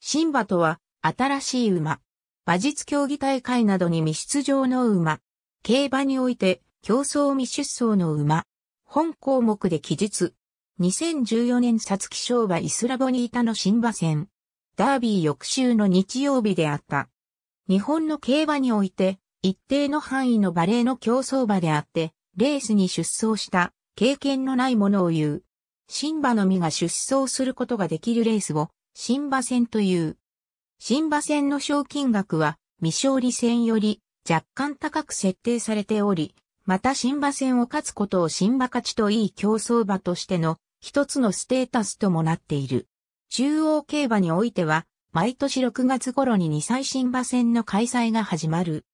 シンバとは、新しい馬。馬術競技大会などに未出場の馬。競馬において、競争未出走の馬。本項目で記述。2014年ツキ賞馬イスラボニータの新馬戦。ダービー翌週の日曜日であった。日本の競馬において、一定の範囲のバレーの競争馬であって、レースに出走した経験のないものを言う。新馬のみが出走することができるレースを新馬戦という。新馬戦の賞金額は未勝利戦より若干高く設定されており、また新馬戦を勝つことを新馬勝ちといい競争馬としての一つのステータスともなっている。中央競馬においては、毎年6月頃に2歳新馬戦の開催が始まる。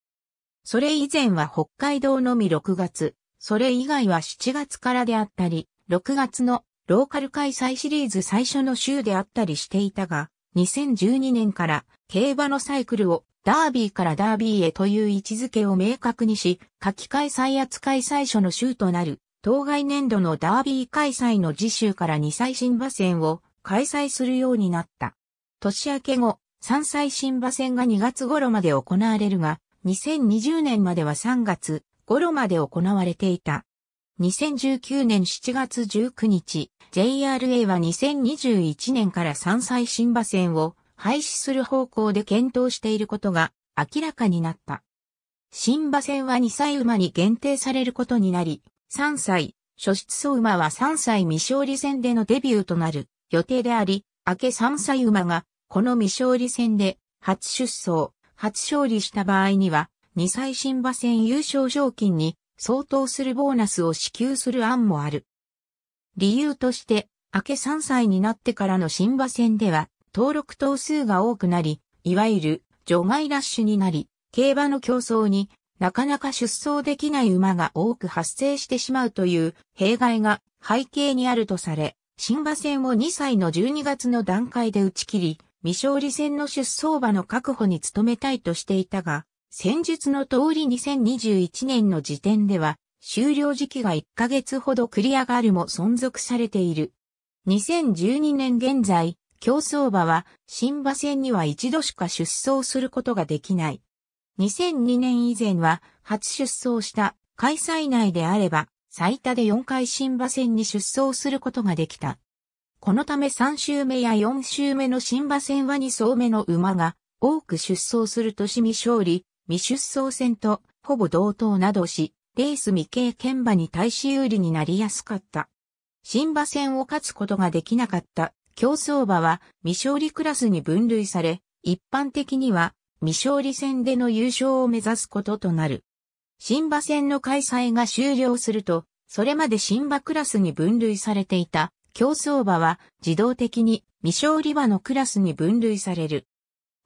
それ以前は北海道のみ6月、それ以外は7月からであったり、6月のローカル開催シリーズ最初の週であったりしていたが、2012年から競馬のサイクルをダービーからダービーへという位置づけを明確にし、夏季開催扱い最初の週となる、当該年度のダービー開催の次週から2歳新馬戦を開催するようになった。年明け後、3歳新馬戦が2月頃まで行われるが、2020年までは3月頃まで行われていた。2019年7月19日、JRA は2021年から山歳。新馬線を廃止する方向で検討していることが明らかになった。新馬線は2歳馬に限定されることになり、3歳、初出走馬は3歳未勝利戦でのデビューとなる予定であり、明け3歳馬がこの未勝利戦で初出走、初勝利した場合には、2歳新馬戦優勝賞金に相当するボーナスを支給する案もある。理由として、明け3歳になってからの新馬戦では、登録頭数が多くなり、いわゆる除外ラッシュになり、競馬の競争になかなか出走できない馬が多く発生してしまうという弊害が背景にあるとされ、新馬戦を2歳の12月の段階で打ち切り、未勝利戦の出走馬の確保に努めたいとしていたが、戦術の通り2021年の時点では、終了時期が1ヶ月ほど繰り上がるも存続されている。2012年現在、競争馬は新馬戦には一度しか出走することができない。2002年以前は初出走した開催内であれば最多で4回新馬戦に出走することができた。このため3週目や4週目の新馬戦は2走目の馬が多く出走するとしみ勝利、未出走戦とほぼ同等などし、レース未経験馬に対し有利になりやすかった。新馬戦を勝つことができなかった競争馬は未勝利クラスに分類され、一般的には未勝利戦での優勝を目指すこととなる。新馬戦の開催が終了すると、それまで新馬クラスに分類されていた競争馬は自動的に未勝利馬のクラスに分類される。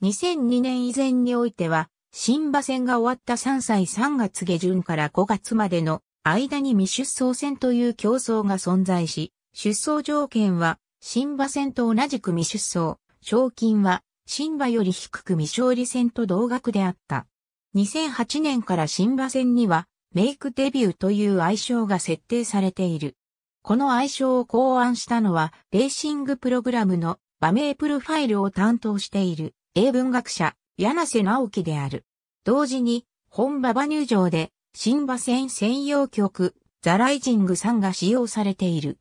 2002年以前においては新馬戦が終わった3歳3月下旬から5月までの間に未出走戦という競争が存在し、出走条件は新馬戦と同じく未出走、賞金は新馬より低く未勝利戦と同額であった。2008年から新馬戦にはメイクデビューという愛称が設定されている。この愛称を考案したのはレーシングプログラムの馬名プロファイルを担当している英文学者柳瀬直樹である。同時に、本馬場入場で、新馬戦専用曲、ザライジング3が使用されている。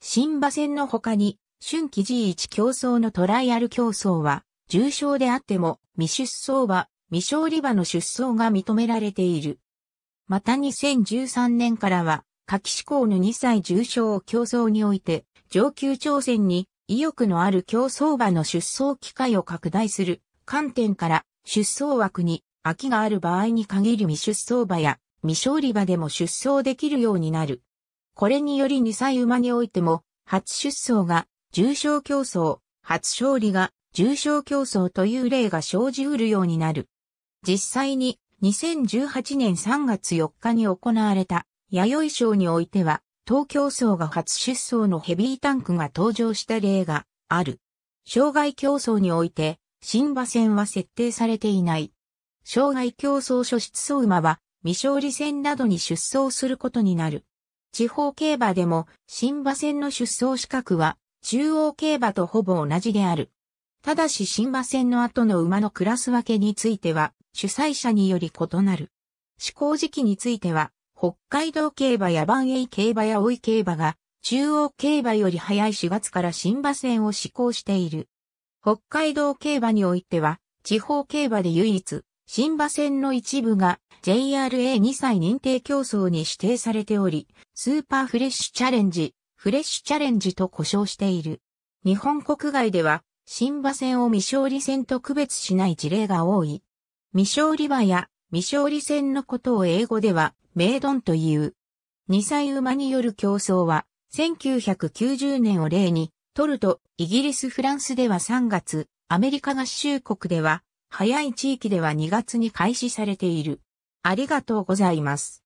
新馬戦の他に、春季 G1 競争のトライアル競争は、重症であっても、未出走馬、未勝利馬の出走が認められている。また2013年からは、夏季志向の2歳重賞競争において、上級挑戦に意欲のある競争馬の出走機会を拡大する観点から出走枠に空きがある場合に限り未出走馬や未勝利馬でも出走できるようになる。これにより2歳馬においても、初出走が重症競争、初勝利が重症競争という例が生じうるようになる。実際に2018年3月4日に行われた弥生賞においては、東京層が初出走のヘビータンクが登場した例がある。障害競争において、新馬戦は設定されていない。障害競争所出走馬は未勝利戦などに出走することになる。地方競馬でも新馬戦の出走資格は中央競馬とほぼ同じである。ただし新馬戦の後の馬のクラス分けについては主催者により異なる。施行時期については北海道競馬や万栄競馬や大井競馬が中央競馬より早い4月から新馬戦を施行している。北海道競馬においては、地方競馬で唯一、新馬戦の一部が JRA2 歳認定競争に指定されており、スーパーフレッシュチャレンジ、フレッシュチャレンジと呼称している。日本国外では、新馬戦を未勝利戦と区別しない事例が多い。未勝利馬や未勝利戦のことを英語では、メイドンという。2歳馬による競争は、1990年を例に、トルト、イギリスフランスでは3月、アメリカ合衆国では、早い地域では2月に開始されている。ありがとうございます。